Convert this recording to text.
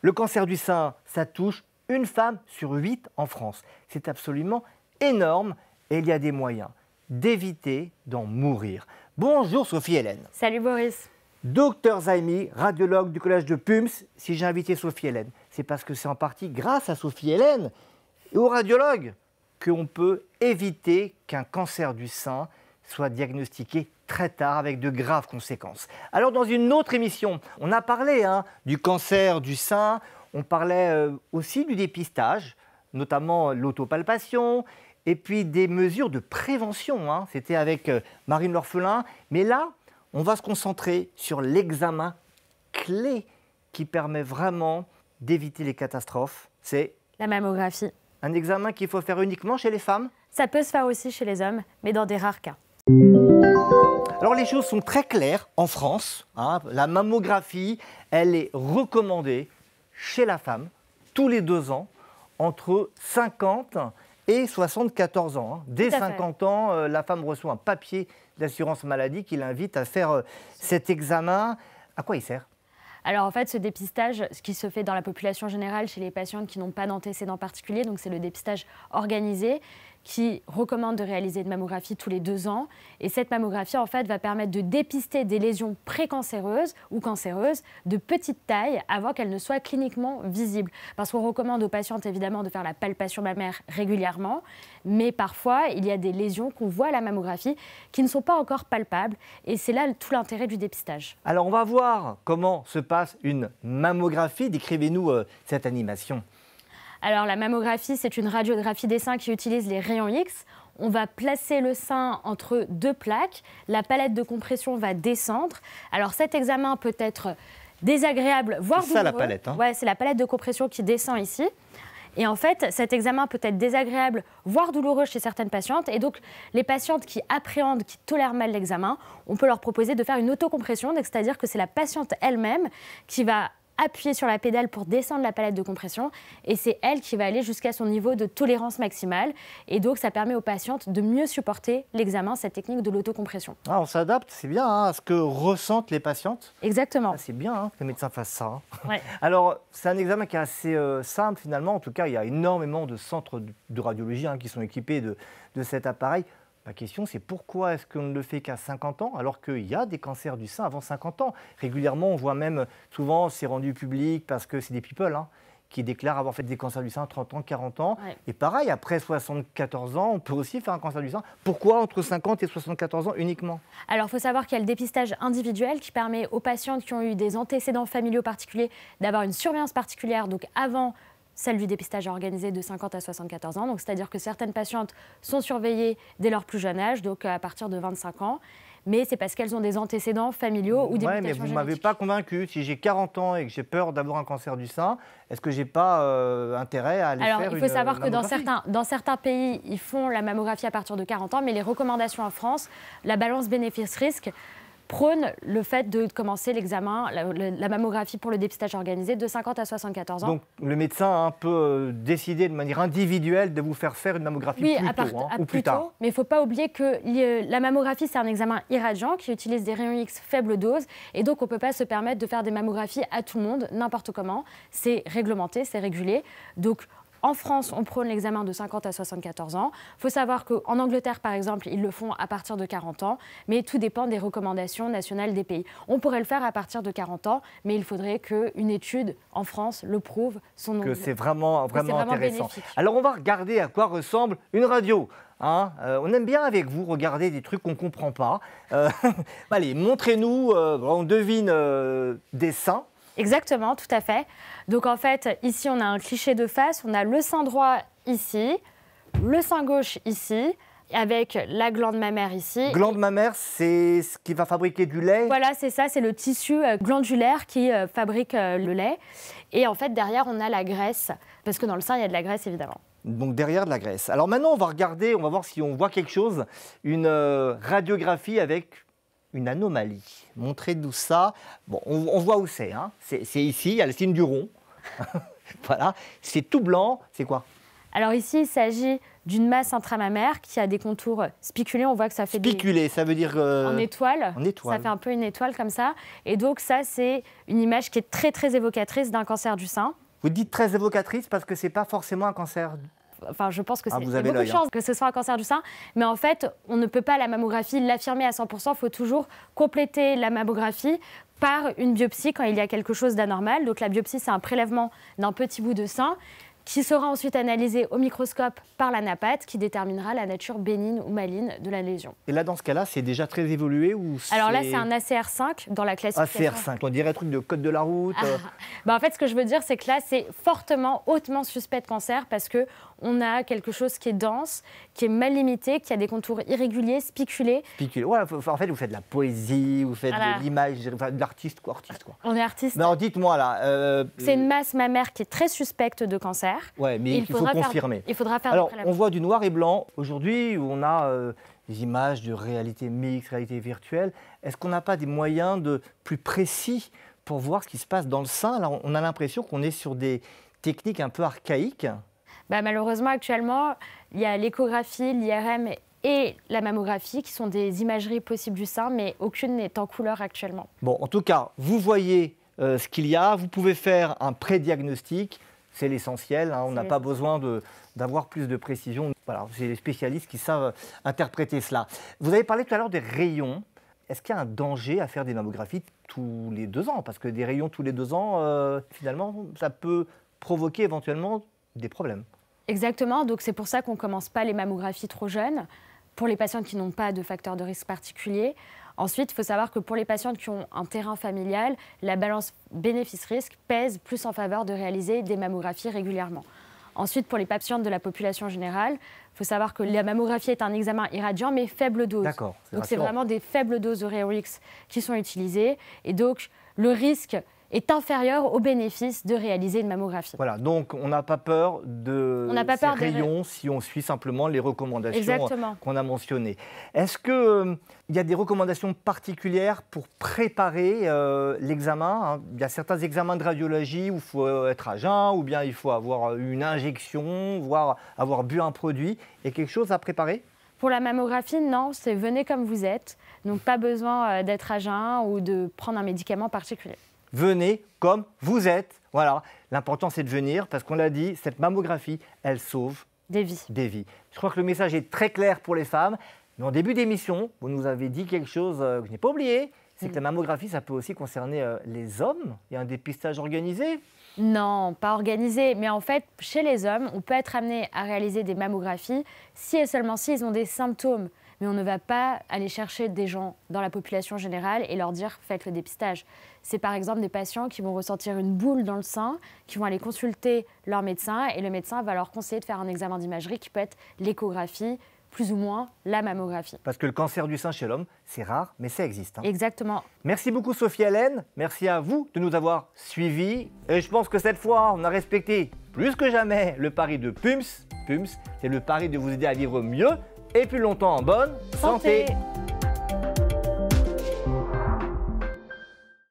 Le cancer du sein, ça touche une femme sur huit en France. C'est absolument énorme et il y a des moyens d'éviter d'en mourir. Bonjour Sophie Hélène. Salut Boris. Docteur Zaimi, radiologue du collège de PUMS, si j'ai invité Sophie Hélène, c'est parce que c'est en partie grâce à Sophie Hélène et aux radiologues qu'on peut éviter qu'un cancer du sein soit diagnostiqué très tard avec de graves conséquences. Alors dans une autre émission, on a parlé hein, du cancer du sein, on parlait euh, aussi du dépistage, notamment l'autopalpation, et puis des mesures de prévention. Hein. C'était avec euh, Marine L'Orphelin. Mais là, on va se concentrer sur l'examen clé qui permet vraiment d'éviter les catastrophes. C'est la mammographie. Un examen qu'il faut faire uniquement chez les femmes Ça peut se faire aussi chez les hommes, mais dans des rares cas les choses sont très claires en France. Hein. la mammographie, elle est recommandée chez la femme tous les deux ans entre 50 et 74 ans. Hein. Dès 50 ans, euh, la femme reçoit un papier d'assurance maladie qui l'invite à faire euh, cet examen. À quoi il sert alors en fait, ce dépistage, ce qui se fait dans la population générale chez les patientes qui n'ont pas d'antécédents particuliers, donc c'est le dépistage organisé, qui recommande de réaliser une mammographie tous les deux ans. Et cette mammographie, en fait, va permettre de dépister des lésions précancéreuses ou cancéreuses de petite taille avant qu'elles ne soient cliniquement visibles. Parce qu'on recommande aux patientes, évidemment, de faire la palpation mammaire régulièrement, mais parfois, il y a des lésions qu'on voit à la mammographie qui ne sont pas encore palpables. Et c'est là tout l'intérêt du dépistage. Alors, on va voir comment se passe une mammographie. Décrivez-nous euh, cette animation. Alors la mammographie, c'est une radiographie des seins qui utilise les rayons X. On va placer le sein entre deux plaques, la palette de compression va descendre. Alors cet examen peut être désagréable, voire douloureux. C'est ça la palette. Hein. Ouais, c'est la palette de compression qui descend ici. Et en fait, cet examen peut être désagréable, voire douloureux chez certaines patientes. Et donc, les patientes qui appréhendent, qui tolèrent mal l'examen, on peut leur proposer de faire une autocompression, c'est-à-dire que c'est la patiente elle-même qui va appuyer sur la pédale pour descendre la palette de compression et c'est elle qui va aller jusqu'à son niveau de tolérance maximale. Et donc, ça permet aux patientes de mieux supporter l'examen, cette technique de l'autocompression. Ah, on s'adapte, c'est bien, hein, à ce que ressentent les patientes. Exactement. Ah, c'est bien hein, que les médecins fassent ça. Hein. Alors, c'est un examen qui est assez euh, simple finalement. En tout cas, il y a énormément de centres de radiologie qui sont équipés de cet appareil. La question, c'est pourquoi est-ce qu'on ne le fait qu'à 50 ans, alors qu'il y a des cancers du sein avant 50 ans Régulièrement, on voit même, souvent, c'est rendu public parce que c'est des people, hein, qui déclarent avoir fait des cancers du sein à 30 ans, 40 ans. Et pareil, après 74 ans, on peut aussi faire un cancer du sein. Pourquoi entre 50 et 74 ans uniquement Alors, il faut savoir qu'il y a le dépistage individuel qui permet aux patientes qui ont eu des antécédents familiaux particuliers d'avoir une surveillance particulière, donc avant celle du dépistage organisé de 50 à 74 ans. Donc, c'est-à-dire que certaines patientes sont surveillées dès leur plus jeune âge, donc euh, à partir de 25 ans. Mais c'est parce qu'elles ont des antécédents familiaux ou des ouais, mais vous ne m'avez pas convaincu. Si j'ai 40 ans et que j'ai peur d'avoir un cancer du sein, est-ce que je n'ai pas euh, intérêt à aller Alors, il faut savoir que dans certains, dans certains pays, ils font la mammographie à partir de 40 ans, mais les recommandations en France, la balance bénéfice-risque, prône le fait de commencer l'examen, la, mammographie pour le dépistage organisé de 50 à 74 ans. Donc le médecin peut euh, décider de manière individuelle de vous faire faire une mammographie plus, tôt, hein, à ou plus, tard. mais il ne faut pas oublier que la mammographie, c'est un examen irradiant qui utilise des rayons X faible dose. Et donc on ne peut pas se permettre de faire des mammographies à tout le monde, n'importe comment. C'est réglementé, c'est régulé. Donc en France, on prône l'examen de 50 à 74 ans. Il faut savoir qu'en Angleterre, par exemple, ils le font à partir de 40 ans, mais tout dépend des recommandations nationales des pays. On pourrait le faire à partir de 40 ans, mais il faudrait qu'une étude en France le prouve. Son que c'est vraiment, vraiment, intéressant. Alors on va regarder à quoi ressemble une radio. Hein. Euh, on aime bien avec vous regarder des trucs qu'on ne comprend pas. Euh, allez, montrez-nous, euh, on devine des saints. Exactement, tout à fait. Donc en fait, ici, on a un cliché de face. On a le sein droit ici, le sein gauche ici, avec la glande mammaire ici. Glande mammaire, c'est ce qui va fabriquer du lait Voilà, c'est ça, c'est le tissu euh, glandulaire qui euh, fabrique euh, le lait. Et en fait, derrière, on a la graisse, parce que dans le sein, il y a de la graisse, évidemment. Donc derrière de la graisse. Alors maintenant, on va regarder, on va voir si on voit quelque chose, une radiographie avec une anomalie. Montrez-nous ça. on, voit où hein. c'est. C'est ici, il y a le signe du rond. voilà, c'est tout blanc. C'est quoi Alors ici, il s'agit d'une masse intramamère qui a des contours spiculés. On voit que ça fait Spiculé, ça veut dire... Euh, en étoile. Ça fait un peu une étoile comme ça. Et donc ça, c'est une image qui est très, très évocatrice d'un cancer du sein. Vous dites très évocatrice parce que ce n'est pas forcément un cancer Enfin, je pense que ah, c'est beaucoup de hein. chance que ce soit un cancer du sein. Mais en fait, on ne peut pas la mammographie l'affirmer à 100%. Il faut toujours compléter la mammographie par une biopsie quand il y a quelque chose d'anormal. Donc la biopsie, c'est un prélèvement d'un petit bout de sein qui sera ensuite analysée au microscope par la napate, qui déterminera la nature bénigne ou maligne de la lésion. Et là, dans ce cas-là, c'est déjà très évolué ou Alors là, c'est un ACR5 dans la classification. ACR5, on dirait un truc de code de la route. Euh. Ah. Bah, en fait, ce que je veux dire, c'est que là, c'est fortement, hautement suspect de cancer parce que on a quelque chose qui est dense, qui est mal limité, qui a des contours irréguliers, spiculés. Spiculés. en fait, vous faites de la poésie, vous faites de l'image, de l'artiste, quoi, artiste, quoi. On est artiste. Mais dites-moi là. Euh, c'est une euh, masse mammaire qui est très suspecte de cancer. Oui, mais il, faut confirmer. faudra Alors, on voit du noir et blanc. Aujourd'hui, où on a euh, des images de réalité mixte, réalité virtuelle. Est-ce qu'on n'a pas des moyens de plus précis pour voir ce qui se passe dans le sein on a l'impression qu'on est sur des techniques un peu archaïques. Bah, malheureusement, actuellement, il y a l'échographie, l'IRM et la mammographie, qui sont des imageries possibles du sein, mais aucune n'est en couleur actuellement. Bon, en tout cas, vous voyez euh, ce qu'il y a, vous pouvez faire un prédiagnostic, c'est l'essentiel. Hein. on n'a pas besoin d'avoir plus de précision. Voilà, c'est les spécialistes qui savent interpréter cela. Vous avez parlé tout à l'heure des rayons. Est-ce qu'il y a un danger à faire des mammographies tous les deux ans Parce que des rayons tous les deux ans, euh, finalement, ça peut provoquer éventuellement des problèmes. Exactement, donc c'est pour ça qu'on ne commence pas les mammographies trop jeunes, pour les patients qui n'ont pas de facteurs de risque particuliers. Ensuite, il faut savoir que pour les patientes qui ont un terrain familial, la balance bénéfice-risque pèse plus en faveur de réaliser des mammographies régulièrement. Ensuite, pour les patientes de la population générale, il faut savoir que la mammographie est un examen irradiant, mais faible dose. D'accord. Donc, c'est vraiment des faibles doses de X qui sont utilisées. Et donc, le risque est inférieur au bénéfice de réaliser une mammographie. Voilà, donc on n'a pas peur de pas ces rayons si on suit simplement les recommandations euh, qu'on a mentionnées. Est-ce qu'il euh, il y a des recommandations particulières pour préparer euh, l'examen hein? Il y a certains examens de radiologie où il faut être à jeun, ou bien il faut avoir une injection, voire avoir bu un produit, y a quelque chose à préparer pour la mammographie, non, c'est venez comme vous êtes. Donc pas besoin d'être à jeun ou de prendre un médicament particulier venez comme vous êtes. Voilà, l'important c'est de venir parce qu'on l'a dit, cette mammographie, elle sauve des vies. des vies. Je crois que le message est très clair pour les femmes. Mais en début d'émission, vous nous avez dit quelque chose euh, que je n'ai pas oublié, c'est que la mm. mammographie, ça peut aussi concerner euh, les hommes. Il y a un dépistage organisé. Non, pas organisé. Mais en fait, chez les hommes, on peut être amené à réaliser des mammographies si et seulement s'ils ont des symptômes mais on ne va pas aller chercher des gens dans la population générale et leur dire faites le dépistage. C'est par exemple des patients qui vont ressentir une boule dans le sein, qui vont aller consulter leur médecin et le médecin va leur conseiller de faire un examen d'imagerie qui peut être l'échographie, plus ou moins la mammographie. Parce que le cancer du sein chez l'homme, c'est rare, mais ça existe. Hein. Exactement. Merci beaucoup Sophie Allen, merci à vous de nous avoir suivis. Et je pense que cette fois, on a respecté plus que jamais le pari de PUMS. PUMS, c'est le pari de vous aider à vivre mieux et plus longtemps en bonne santé.